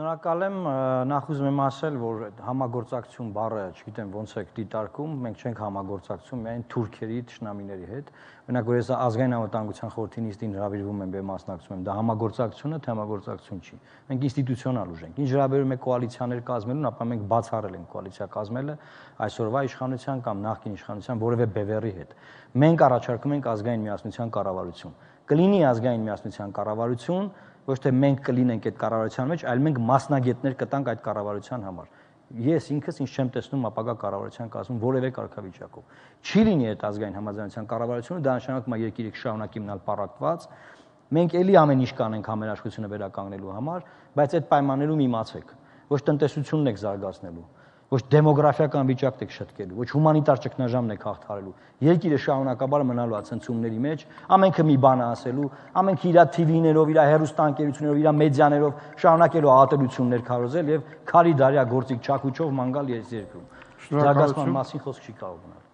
Շնորհակալ եմ, նախ ուզում եմ ասել, որ համագործակցություն բառը, չգիտեմ ոնց է դիտարկում, մենք չենք համագործակցում միայն թուրքերի ճշնամիների հետ։ Օրինակ, որ ես ազգային անվտանգության խորհրդի նիստին հրավիրվում եմ եւ մասնակցում եմ, դա համագործակցությունը թե համագործակցություն չի։ Մենք ինստիտուցիոնալ ուժ ենք։ Ինչ հրավերում է կոալիցիաներ կազմելուն, ապա մենք բացառել ենք կոալիցիա կազմելը այսօրվա իշխանության կամ նախկին իշխանության որևէ բևեռի հետ։ Մենք առաջարկում ենք ազգային միասնության կառավարություն։ Կլինի ազգային միասնության կառավարություն, ոչ թե մենք կլինենք այդ կառավարության մեջ, այլ մենք մասնագետներ կտանք այդ կառավարության համար։ Ես ինքս ինձ չեմ տեսնում ապագա կառավարության կազմում որևէ կարգավիճակով։ Չի լինի այդ ազգային համաձայնության կառավարությունը, դա նշանակում է երկիրը շարունակի մնալ պարակված։ Մենք էլի ամեն ինչ կանենք համերաշխությունը վերականգնելու համար, բայց այդ պայմաններում իմացեք, ոչ տնտեսությունն եք զարգացնելու, ոչ դեմոգրաֆիական վիճակն եք շտկելու, ոչ հումանիտար ճգնաժամն եք հաղթարելու։ Երկիրը շարունակաբար մնալու է ցնցումների մեջ, ամենքը մի բան ասելու, ամենքը իր TV-ներով, իր հերոստանկերություններով, իր մեդիաներով շարունակելու ատելություններ քարոզել եւ քարի դարյա գործիք չակուչով մանգալ ես երկրում։ Շնորհակալություն։ Զարգացման մասին խոսք չի կարող մնալ։